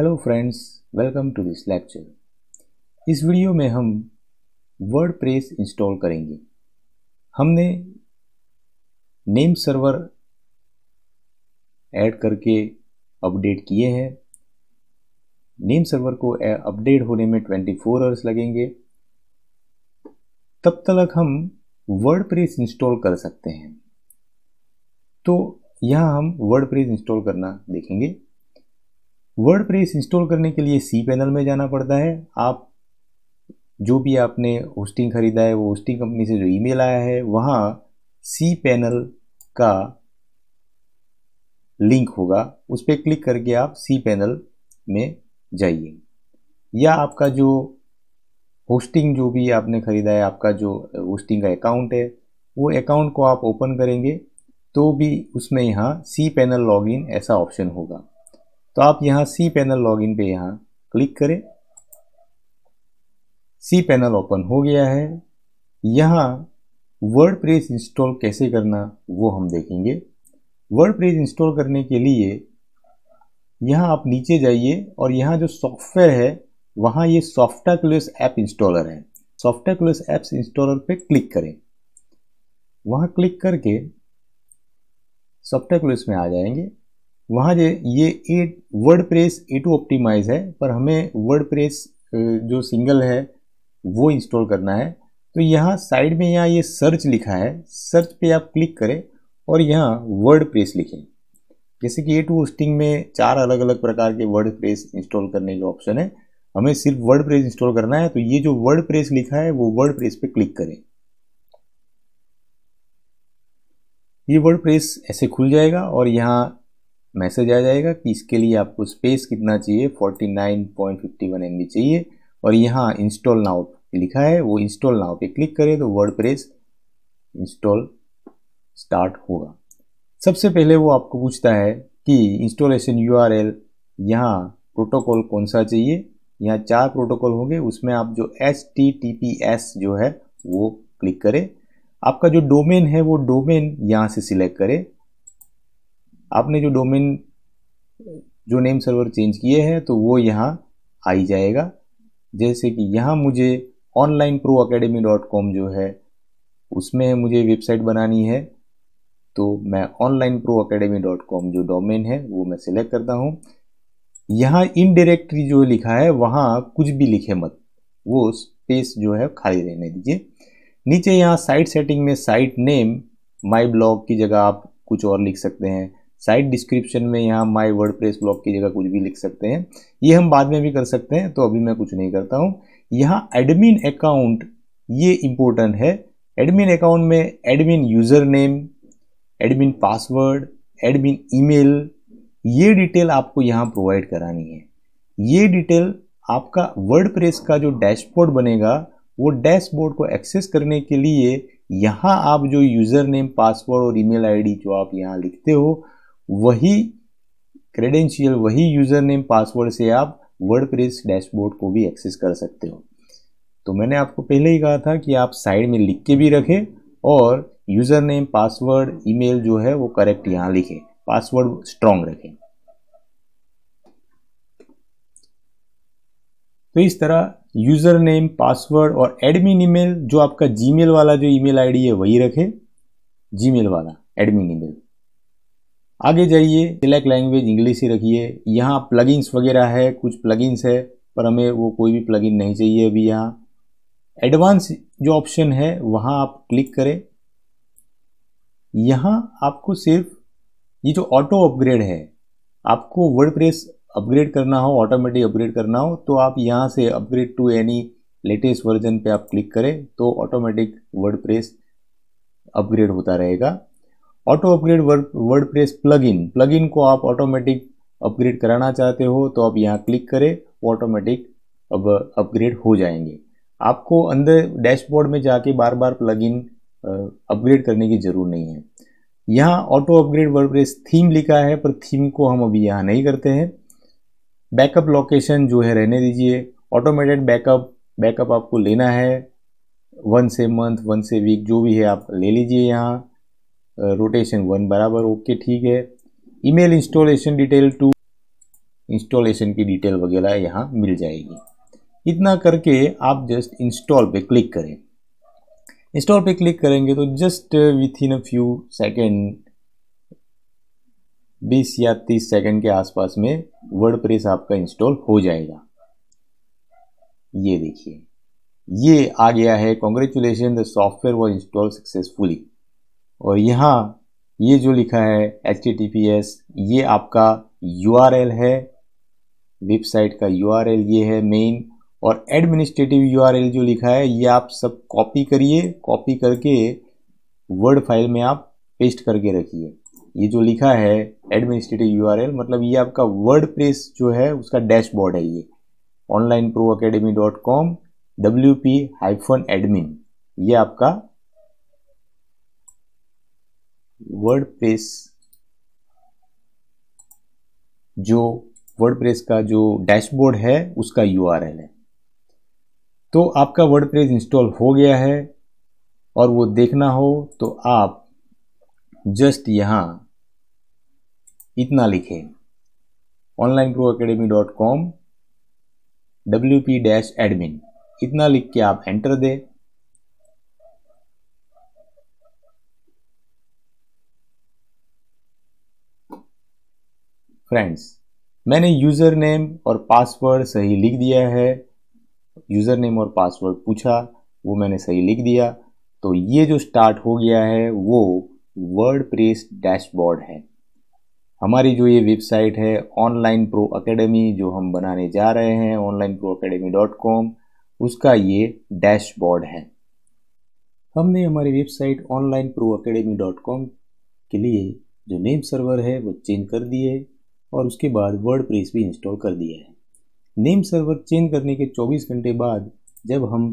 hello friends welcome to this lecture इस video में हम वर्ड प्रेस इंस्टॉल करेंगे हमने नेम सर्वर ऐड करके अपडेट किए हैं नेम सर्वर को अपडेट होने में 24 फोर आवर्स लगेंगे तब तक हम वर्ड प्रेस इंस्टॉल कर सकते हैं तो यहाँ हम वर्ड प्रेस इंस्टॉल करना देखेंगे वर्ड इंस्टॉल करने के लिए सी पैनल में जाना पड़ता है आप जो भी आपने होस्टिंग ख़रीदा है वो होस्टिंग कंपनी से जो ईमेल आया है वहाँ सी पैनल का लिंक होगा उस पर क्लिक करके आप सी पैनल में जाइए या आपका जो होस्टिंग जो भी आपने ख़रीदा है आपका जो होस्टिंग का अकाउंट है वो अकाउंट को आप ओपन करेंगे तो भी उसमें यहाँ सी पैनल लॉगिन ऐसा ऑप्शन होगा तो आप यहाँ सी पैनल लॉग इन पे यहाँ क्लिक करें सी पैनल ओपन हो गया है यहाँ वर्ड प्रेस इंस्टॉल कैसे करना वो हम देखेंगे वर्ड प्रेस इंस्टॉल करने के लिए यहाँ आप नीचे जाइए और यहाँ जो सॉफ्टवेयर है वहाँ ये सॉफ्टा ऐप इंस्टॉलर है सॉफ्टा क्लोस ऐप्स इंस्टॉलर पे क्लिक करें वहाँ क्लिक करके सॉफ्टा क्लोस में आ जाएंगे वहाँ जो ये A WordPress A two optimize है पर हमें वर्ड प्रेस जो सिंगल है वो इंस्टॉल करना है तो यहाँ साइड में यहाँ ये सर्च लिखा है सर्च पे आप क्लिक करें और यहाँ वर्ड प्रेस लिखें जैसे कि ए टू होस्टिंग में चार अलग अलग प्रकार के वर्ड प्रेस इंस्टॉल करने के ऑप्शन है हमें सिर्फ वर्ड प्रेस इंस्टॉल करना है तो ये जो वर्ड प्रेस लिखा है वो वर्ड प्रेस पे क्लिक करें ये वर्ड प्रेस ऐसे खुल जाएगा और यहाँ मैसेज आ जाएगा कि इसके लिए आपको स्पेस कितना चाहिए 49.51 एमबी चाहिए और यहाँ इंस्टॉल नाउ लिखा है वो इंस्टॉल नाउ पे क्लिक करें तो वर्ड प्रेस इंस्टॉल स्टार्ट होगा सबसे पहले वो आपको पूछता है कि इंस्टॉलेशन यू आर एल यहाँ प्रोटोकॉल कौन सा चाहिए यहाँ चार प्रोटोकॉल होंगे उसमें आप जो S T T P S जो है वो क्लिक करें आपका जो डोमेन है वो डोमेन यहाँ से सिलेक्ट करें आपने जो डोमेन जो नेम सर्वर चेंज किए हैं तो वो यहाँ आई जाएगा जैसे कि यहाँ मुझे online pro academy dot com जो है उसमें मुझे वेबसाइट बनानी है तो मैं online pro academy dot com जो डोमेन है वो मैं सिलेक्ट करता हूँ यहाँ डायरेक्टरी जो लिखा है वहाँ कुछ भी लिखे मत वो स्पेस जो है खाली रहने दीजिए नीचे यहाँ साइट सेटिंग में साइट नेम माई ब्लॉग की जगह आप कुछ और लिख सकते हैं साइट डिस्क्रिप्शन में यहाँ माई वर्ड प्रेस ब्लॉग की जगह कुछ भी लिख सकते हैं ये हम बाद में भी कर सकते हैं तो अभी मैं कुछ नहीं करता हूँ यहाँ एडमिन अकाउंट ये इम्पोर्टेंट है एडमिन अकाउंट में admin user name admin password admin email ये डिटेल आपको यहाँ प्रोवाइड करानी है ये डिटेल आपका प्रेस का जो डैशबोर्ड बनेगा वो डैशबोर्ड को एक्सेस करने के लिए यहाँ आप जो यूज़र नेम पासवर्ड और ईमेल आईडी जो आप यहाँ लिखते हो वही क्रेडेंशियल वही यूज़र नेम पासवर्ड से आप वर्ड डैशबोर्ड को भी एक्सेस कर सकते हो तो मैंने आपको पहले ही कहा था कि आप साइड में लिख के भी रखें और यूज़र नेम पासवर्ड ईमेल जो है वो करेक्ट यहां लिखें पासवर्ड स्ट्रॉन्ग रखें तो इस तरह यूज़र नेम पासवर्ड और एडमिन ईमेल जो आपका जीमेल वाला जो ईमेल आईडी है वही रखें जीमेल वाला एडमिन ईमेल आगे जाइए सिलेक्ट लैंग्वेज इंग्लिश ही रखिए यहाँ प्लगइन्स वगैरह है कुछ प्लगइन्स है पर हमें वो कोई भी प्लगइन नहीं चाहिए अभी यहाँ एडवांस जो ऑप्शन है वहाँ आप क्लिक करें यहाँ आपको सिर्फ ये जो ऑटो अपग्रेड है आपको वर्ड अपग्रेड करना हो ऑटोमेटिक अपग्रेड करना हो तो आप यहाँ से upgrade to any latest version पे आप क्लिक करें तो ऑटोमेटिक वर्ड अपग्रेड होता रहेगा auto upgrade WordPress plugin plugin को आप ऑटोमेटिक अपग्रेड कराना चाहते हो तो आप यहाँ क्लिक करें वो ऑटोमेटिक अब अपग्रेड हो जाएंगे आपको अंदर डैशबोर्ड में जाके बार बार प्लग इन अपग्रेड करने की ज़रूर नहीं है यहाँ auto upgrade WordPress theme लिखा है पर थीम को हम अभी यहाँ नहीं करते हैं बैकअप लोकेशन जो है रहने दीजिए ऑटोमेटेड बैकअप बैकअप आपको लेना है वन से मंथ वन से वीक जो भी है आप ले लीजिए यहाँ रोटेशन वन बराबर ओके ठीक है email installation detail to installation की डिटेल वगैरह यहाँ मिल जाएगी इतना करके आप जस्ट इंस्टॉल पे क्लिक करें इंस्टॉल पे क्लिक करेंगे तो just within a few second बीस या तीस सेकेंड के आसपास में वर्ड आपका इंस्टॉल हो जाएगा ये देखिए ये आ गया है congratulation the software was install successfully और यहाँ ये जो लिखा है एच ये आपका यू है वेबसाइट का यू ये है मेन और एडमिनिस्ट्रेटिव यू जो लिखा है ये आप सब कॉपी करिए कॉपी करके वर्ड फाइल में आप पेस्ट करके रखिए ये जो लिखा है एडमिनिस्ट्रेटिव यू मतलब ये आपका वर्ड प्रेस जो है उसका डैशबोर्ड है ये online pro academy dot com W P hyphen admin ये आपका वर्डप्रेस जो वर्डप्रेस का जो डैशबोर्ड है उसका यूआरएल है तो आपका वर्डप्रेस इंस्टॉल हो गया है और वो देखना हो तो आप जस्ट यहाँ इतना लिखें online pro academy dot com W P dash admin इतना लिख के आप एंटर दें फ्रेंड्स मैंने यूज़र नेम और पासवर्ड सही लिख दिया है यूज़र नेम और पासवर्ड पूछा वो मैंने सही लिख दिया तो ये जो स्टार्ट हो गया है वो वर्ड प्रेस डैशबोर्ड है हमारी जो ये वेबसाइट है ऑनलाइन प्रो अकेडमी जो हम बनाने जा रहे हैं online pro academy dot com उसका ये डैशबोर्ड है हमने हमारी website online pro academy dot com के लिए जो नेम सर्वर है वो चेंज कर दिए और उसके बाद वर्ड प्रेस भी इंस्टॉल कर दिया है नेम सर्वर चेंज करने के 24 घंटे बाद जब हम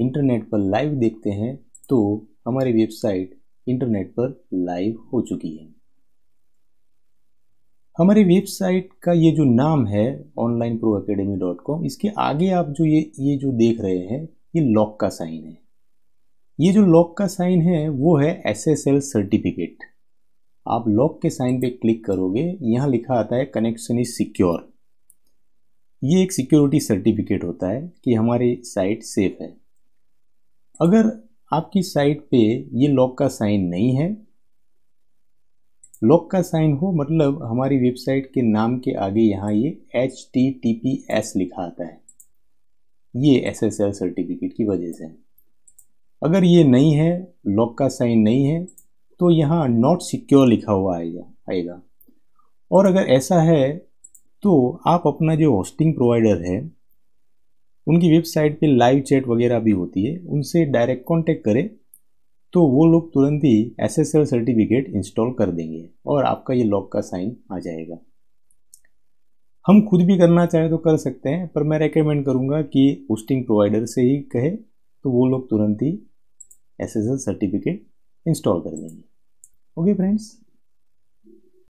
इंटरनेट पर लाइव देखते हैं तो हमारी वेबसाइट इंटरनेट पर लाइव हो चुकी है हमारी वेबसाइट का ये जो नाम है online pro academy dot com इसके आगे आप जो ये ये जो देख रहे हैं ये लॉक का साइन है ये जो लॉक का साइन है वो है एस एस एल सर्टिफिकेट आप लॉक के साइन पे क्लिक करोगे यहाँ लिखा आता है कनेक्शन इज सिक्योर ये एक सिक्योरिटी सर्टिफिकेट होता है कि हमारी साइट सेफ है अगर आपकी साइट पे ये लॉक का साइन नहीं है लॉक का साइन हो मतलब हमारी वेबसाइट के नाम के आगे यहाँ ये H T T P S लिखा आता है ये एस एस एल सर्टिफिकेट की वजह से अगर ये नहीं है लॉक का साइन नहीं है तो यहाँ नॉट सिक्योर लिखा हुआ आएगा आएगा और अगर ऐसा है तो आप अपना जो होस्टिंग प्रोवाइडर है उनकी वेबसाइट पे लाइव चैट वगैरह भी होती है उनसे डायरेक्ट कांटेक्ट करें तो वो लोग तुरंत ही एस सर्टिफिकेट इंस्टॉल कर देंगे और आपका ये लॉक का साइन आ जाएगा हम खुद भी करना चाहें तो कर सकते हैं पर मैं रेकमेंड करूँगा कि होस्टिंग प्रोवाइडर से ही कहे तो वो लोग तुरंत ही एस सर्टिफिकेट इंस्टॉल कर देंगे ओके फ्रेंड्स